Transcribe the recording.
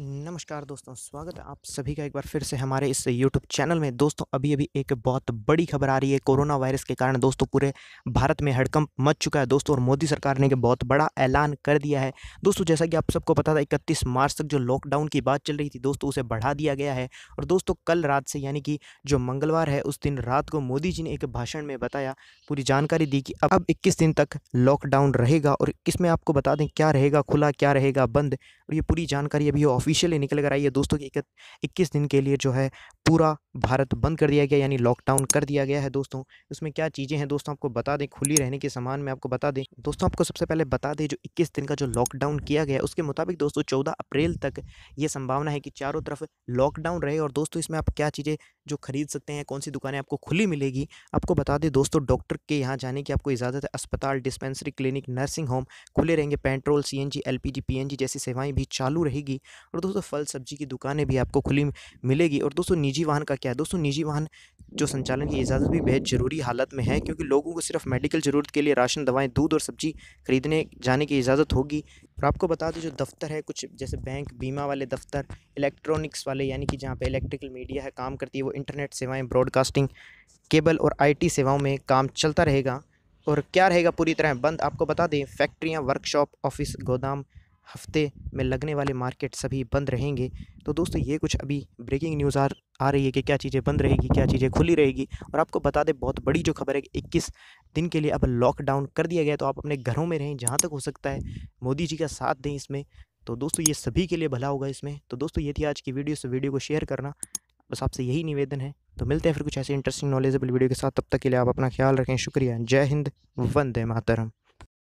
नमस्कार दोस्तों स्वागत है आप सभी का एक बार फिर से हमारे इस यूट्यूब चैनल में दोस्तों अभी अभी एक बहुत बड़ी खबर आ रही है कोरोना वायरस के कारण दोस्तों पूरे भारत में हड़कंप मच चुका है दोस्तों और मोदी सरकार ने एक बहुत बड़ा ऐलान कर दिया है दोस्तों जैसा कि आप सबको पता था इकतीस मार्च तक जो लॉकडाउन की बात चल रही थी दोस्तों उसे बढ़ा दिया गया है और दोस्तों कल रात से यानी कि जो मंगलवार है उस दिन रात को मोदी जी ने एक भाषण में बताया पूरी जानकारी दी कि अब अब इक्कीस दिन तक लॉकडाउन रहेगा और इसमें आपको बता दें क्या रहेगा खुला क्या रहेगा बंद और ये पूरी जानकारी अभी ऑफिशियली निकल कर आई है दोस्तों की इक्कीस दिन के लिए जो है पूरा भारत बंद कर दिया गया यानी लॉकडाउन कर दिया गया है दोस्तों उसमें क्या चीज़ें हैं दोस्तों आपको बता दें खुली रहने के सामान में आपको बता दें दोस्तों आपको सबसे पहले बता दें जो 21 दिन का जो लॉकडाउन किया गया उसके मुताबिक दोस्तों 14 अप्रैल तक ये संभावना है कि चारों तरफ लॉकडाउन रहे और दोस्तों इसमें आप क्या चीज़ें जो खरीद सकते हैं कौन सी दुकानें आपको खुली मिलेगी आपको बता दें दोस्तों डॉक्टर के यहाँ जाने की आपको इजाज़त है अस्पताल डिस्पेंसरी क्लिनिक नर्सिंग होम खुले रहेंगे petrol C N G L P G P N G जैसी सेवाएँ भी चालू रहेगी और दोस्तों फल सब्जी की दुकानें भी आपको खुली मिलेगी और दोस्तों निजी निजी वाहन का क्या है दोस्तों निजी वाहन जो संचालन की इजाज़त भी बेहद ज़रूरी हालत में है क्योंकि लोगों को सिर्फ मेडिकल ज़रूरत के लिए राशन दवाएं दूध और सब्जी खरीदने जाने की इजाज़त होगी और आपको बता दें जो दफ्तर है कुछ जैसे बैंक बीमा वाले दफ्तर इलेक्ट्रॉनिक्स वाले यानी कि जहाँ पर इलेक्ट्रिकल मीडिया है काम करती है वो इंटरनेट सेवाएँ ब्रॉडकास्टिंग केबल और आई सेवाओं में काम चलता रहेगा और क्या रहेगा पूरी तरह बंद आपको बता दें फैक्ट्रियाँ वर्कशॉप ऑफिस गोदाम हफ्ते में लगने वाले मार्केट सभी बंद रहेंगे तो दोस्तों ये कुछ अभी ब्रेकिंग न्यूज़ आ आ रही है कि क्या चीज़ें बंद रहेगी क्या चीज़ें खुली रहेगी और आपको बता दें बहुत बड़ी जो खबर है कि इक्कीस दिन के लिए अब लॉकडाउन कर दिया गया तो आप अपने घरों में रहें जहाँ तक हो सकता है मोदी जी का साथ दें इसमें तो दोस्तों ये सभी के लिए भला होगा इसमें तो दोस्तों ये थी आज की वीडियो इस वीडियो को शेयर करना बस आपसे यही निवेदन है तो मिलते हैं फिर कुछ ऐसे इंटरेस्टिंग नॉलेजेबल वीडियो के साथ तब तक के लिए आप अपना ख्याल रखें शुक्रिया जय हिंद वंदे मातरम